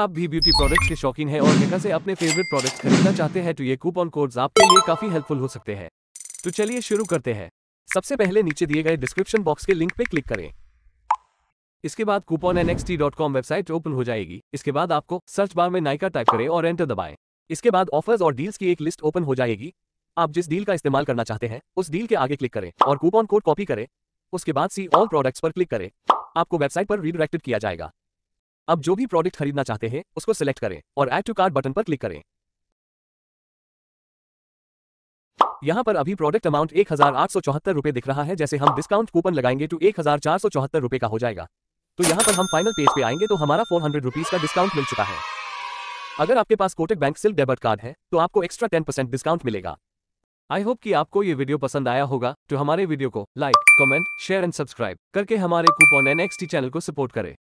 आप भी beauty products के शौकीन हैं और मेगा से अपने फेवरेट प्रोडक्ट्स खरीदना चाहते हैं तो ये कूपन कोड्स आपके लिए काफी हेल्पफुल हो सकते हैं तो चलिए शुरू करते हैं सबसे पहले नीचे दिए गए डिस्क्रिप्शन बॉक्स के लिंक पे क्लिक करें इसके बाद कूपन nxt.com वेबसाइट ओपन हो जाएगी इसके बाद आपको सर्च बार में नायका टाइप करें और एंटर दबाए इसके बाद ऑफर्स और डील्स की एक लिस्ट ओपन हो जाएगी आप जिस डील का इस्तेमाल करना चाहते हैं उस डील के आगे क्लिक करें और कूपन कोड कॉपी करें उसके बाद सी ऑल प्रोडक्ट्स पर क्लिक करें आपको वेबसाइट पर रिडायरेक्टेड किया जाएगा अब जो भी प्रोडक्ट खरीदना चाहते हैं उसको सिलेक्ट करें और एड टू कार्ड बटन पर क्लिक करें यहाँ पर अभी प्रोडक्ट अमाउंट एक हजार आठ सौ चौहत्तर रुपए दिख रहा है जैसे हम डिस्काउंट कूपन लगाएंगे तो एक हजार चार सौ चौहत्तर रुपए का हो जाएगा तो यहाँ पर हम फाइनल पेज पे आएंगे तो हमारा फोर हंड्रेड रुपीज का डिस्काउंट मिल चुका है अगर आपके पास Kotak bank silk debit card है तो आपको एक्स्ट्रा टेन परसेंट डिस्काउंट मिलेगा आई होप कि आपको ये वीडियो पसंद आया होगा तो हमारे वीडियो को like comment share and subscribe करके हमारे कूपन एन चैनल को सपोर्ट करें